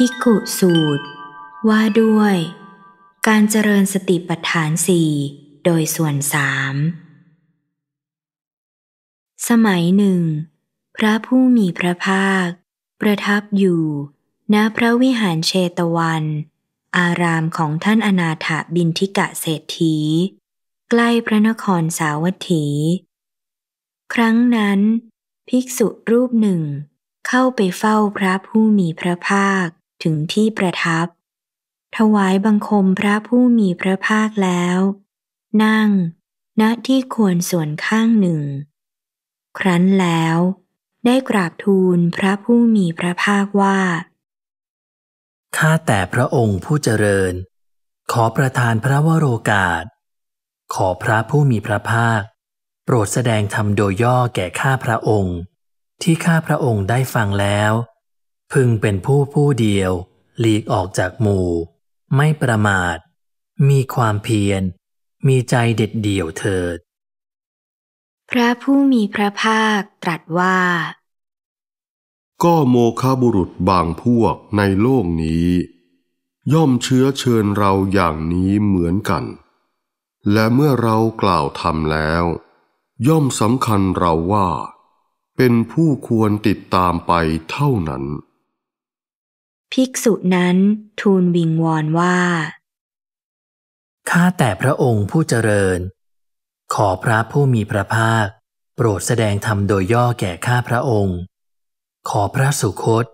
พิกุสูตรว่าด้วย การเจริญสติปัฏฐานสี่โดยส่วนสาม สมัยหนึ่ง พระผู้มีพระภาค ประทับอยู่ ณพระวิหารเชตวัน อารามของท่านอนาถบินทิกะเศรษฐี ใกล้พระนครสาวัตถี ครั้งนั้น ภิกษุรูปหนึ่ง เข้าไปเฝ้าพระผู้มีพระภาคถึงที่ประทับ ถวายบังคมพระผู้มีพระภาคแล้ว นั่งณที่ควรส่วนข้างหนึ่ง ครั้นแล้วได้กราบทูลพระผู้มีพระภาคว่าข้าแต่พระองค์ผู้เจริญ ขอประทานพระวโรกาส ขอพระผู้มีพระภาค โปรดแสดงธรรมโดยย่อแก่ข้าพระองค์ ที่ข้าพระองค์ได้ฟังแล้วพึงเป็นผู้ผู้เดียวหลีกออกจากหมู่ ไม่ประมาท มีความเพียรมีใจเด็ดเดี่ยวเถิด พระผู้มีพระภาคตรัสว่าก็โมคบุรุษบางพวกในโลกนี้ ย่อมเชื้อเชิญเราอย่างนี้เหมือนกัน และเมื่อเรากล่าวทำแล้ว ย่อมสำคัญเราว่า เป็นผู้ควรติดตามไปเท่านั้นภิกษุนั้นทูลวิงวอนว่า ข้าแต่พระองค์ผู้เจริญ ขอพระผู้มีพระภาค โปรดแสดงธรรมโดยย่อแก่ข้าพระองค์ ขอพระสุคต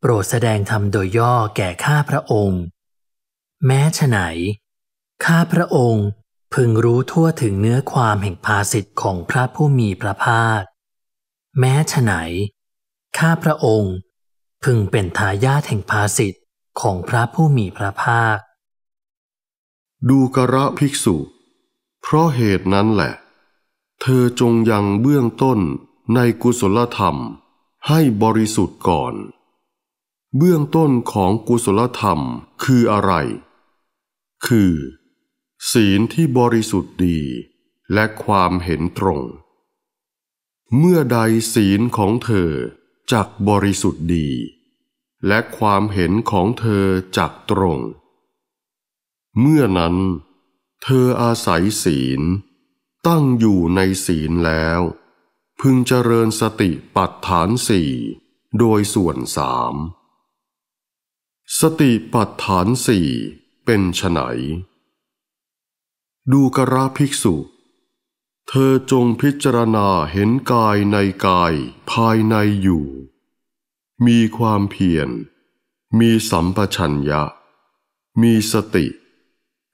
โปรดแสดงธรรมโดยย่อแก่ข้าพระองค์ แม้ฉไหน ข้าพระองค์พึงรู้ทั่วถึงเนื้อความแห่งภาสิทธิ์ของพระผู้มีพระภาค แม้ฉไหน ข้าพระองค์พึงเป็นทายาทแห่งภาสิทธิ์ของพระผู้มีพระภาค ดูกระภิกษุ เพราะเหตุนั้นแหละ เธอจงยังเบื้องต้นในกุศลธรรมให้บริสุทธิ์ก่อน เบื้องต้นของกุศลธรรมคืออะไร คือ ศีลที่บริสุทธิ์ดีและความเห็นตรง เมื่อใดศีลของเธอจักบริสุทธิ์ดี และความเห็นของเธอจักตรง เมื่อนั้นเธออาศัยศีล ตั้งอยู่ในศีลแล้ว พึงเจริญสติปัฏฐานสี่ โดยส่วนสามสติปัฏฐานสี่ เป็นไฉนดูกระภิกษุเธอจงพิจารณาเห็นกายในกายภายในอยู่ มีความเพียร มีสัมปชัญญะ มีสติ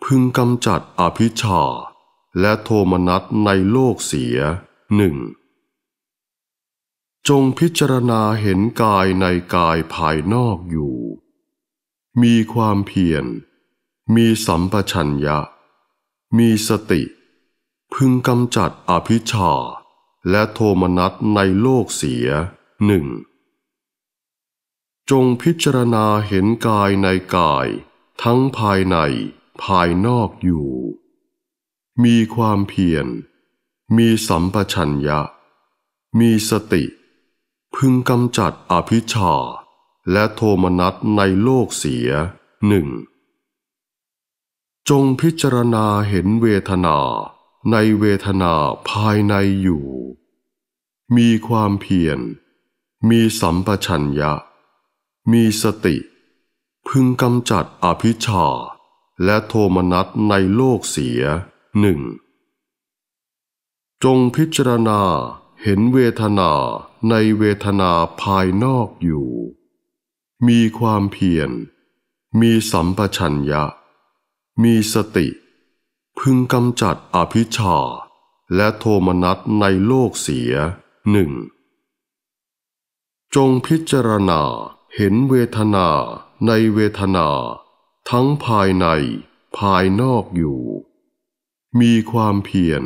พึงกำจัดอภิชา และโทมนัสในโลกเสียหนึ่งจงพิจารณาเห็นกายในกายภายนอกอยู่ มีความเพียรมีสัมปชัญญะ มีสติพึงกำจัดอภิชาและโทมนัสในโลกเสียหนึ่งจงพิจารณาเห็นกายในกาย ทั้งภายในภายนอกอยู่ มีความเพียรมีสัมปชัญญะ มีสติ พึงกำจัดอภิชา และโทมนัสในโลกเสียหนึ่งจงพิจารณาเห็นเวทนาในเวทนาภายในอยู่ มีความเพียร มีสัมปชัญญะ มีสติ พึงกำจัดอภิชาและโทมนัสในโลกเสียหนึ่งจงพิจารณาเห็นเวทนาในเวทนาภายนอกอยู่ มีความเพียรมีสัมปชัญญะ มีสติพึงกำจัดอภิชาและโทมนัสในโลกเสียหนึ่ง จงพิจารณาเห็นเวทนาในเวทนา ทั้งภายในภายนอกอยู่ มีความเพียร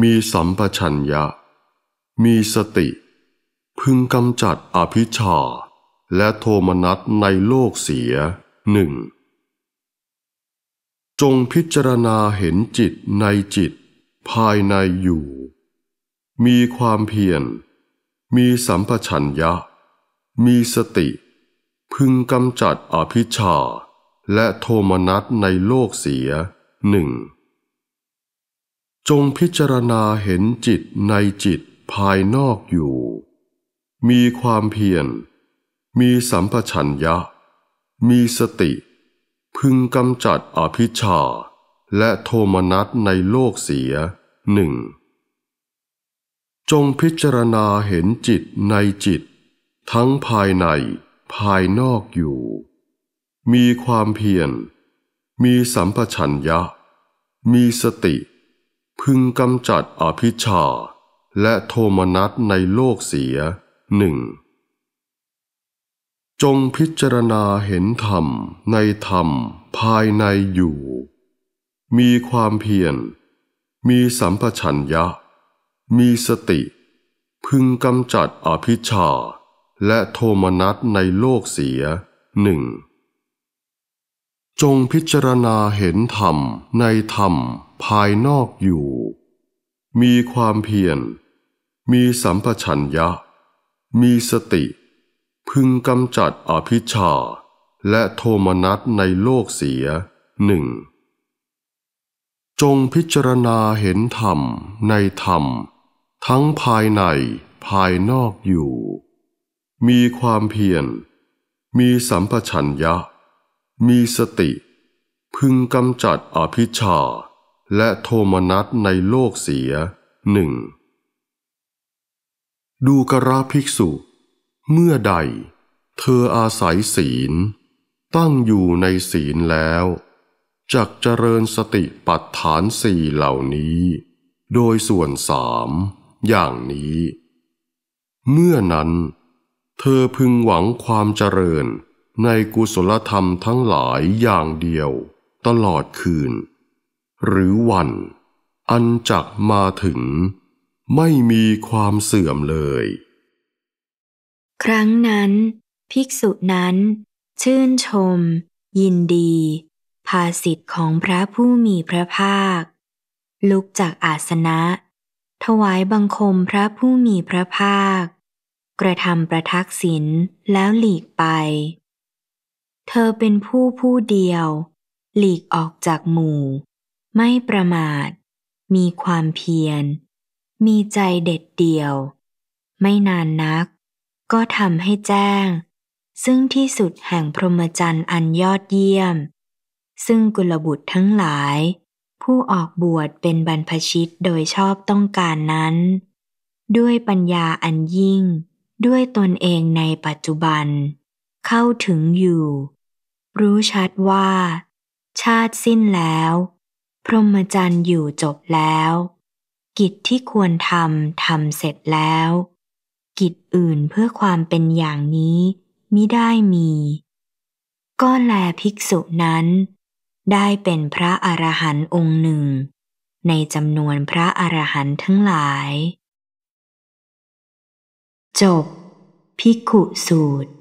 มีสัมปชัญญะ มีสติ พึงกำจัดอภิชาและโทมนัสในโลกเสียหนึ่งจงพิจารณาเห็นจิตในจิตภายในอยู่ มีความเพียร มีสัมปชัญญะ มีสติ พึงกำจัดอภิชา และโทมนัสในโลกเสียหนึ่ง จงพิจารณาเห็นจิตในจิตภายนอกอยู่ มีความเพียรมีสัมปชัญญะ มีสติพึงกำจัดอภิชาและโทมนัสในโลกเสียหนึ่ง จงพิจารณาเห็นจิตในจิต ทั้งภายในภายนอกอยู่ มีความเพียร มีสัมปชัญญะ มีสติ พึงกำจัดอภิชาและโทมนัสในโลกเสียหนึ่งจงพิจารณาเห็นธรรมในธรรมภายในอยู่ มีความเพียร มีสัมปชัญญะ มีสติ พึงกำจัดอภิชา และโทมนัสในโลกเสียหนึ่งจงพิจารณาเห็นธรรมในธรรมภายนอกอยู่ มีความเพียรมีสัมปชัญญะ มีสติพึงกำจัดอภิชาและโทมนัสในโลกเสียหนึ่ง จงพิจารณาเห็นธรรมในธรรม ทั้งภายในภายนอกอยู่ มีความเพียรมีสัมปชัญญะ มีสติ พึงกำจัดอภิชาและโทมนัสในโลกเสียหนึ่ง ดูกระภิกษุเมื่อใด เธออาศัยศีล ตั้งอยู่ในศีลแล้ว จักเจริญสติปัฏฐานสี่เหล่านี้ โดยส่วนสามอย่างนี้ เมื่อนั้น เธอพึงหวังความเจริญในกุศลธรรมทั้งหลายอย่างเดียวตลอดคืน หรือวันอันจักมาถึง ไม่มีความเสื่อมเลยครั้งนั้น ภิกษุนั้น ชื่นชม ยินดี ภาสิทธิ์ของพระผู้มีพระภาค ลุกจากอาสนะ ถวายบังคมพระผู้มีพระภาค กระทำประทักษิณแล้วหลีกไป เธอเป็นผู้ผู้เดียว หลีกออกจากหมู่ ไม่ประมาท มีความเพียรมีใจเด็ดเดี่ยว ไม่นานนักก็ทำให้แจ้ง ซึ่งที่สุดแห่งพรหมจรรย์อันยอดเยี่ยม ซึ่งกุลบุตรทั้งหลาย ผู้ออกบวชเป็นบรรพชิตโดยชอบต้องการนั้น ด้วยปัญญาอันยิ่ง ด้วยตนเองในปัจจุบัน เข้าถึงอยู่ รู้ชัดว่า ชาติสิ้นแล้ว พรหมจรรย์อยู่จบแล้ว กิจที่ควรทำทำเสร็จแล้วกิจอื่นเพื่อความเป็นอย่างนี้มิได้มีก็แลภิกษุนั้น ได้เป็นพระอรหันต์องค์หนึ่ง ในจำนวนพระอรหันต์ทั้งหลาย จบ ภิกขุสูตร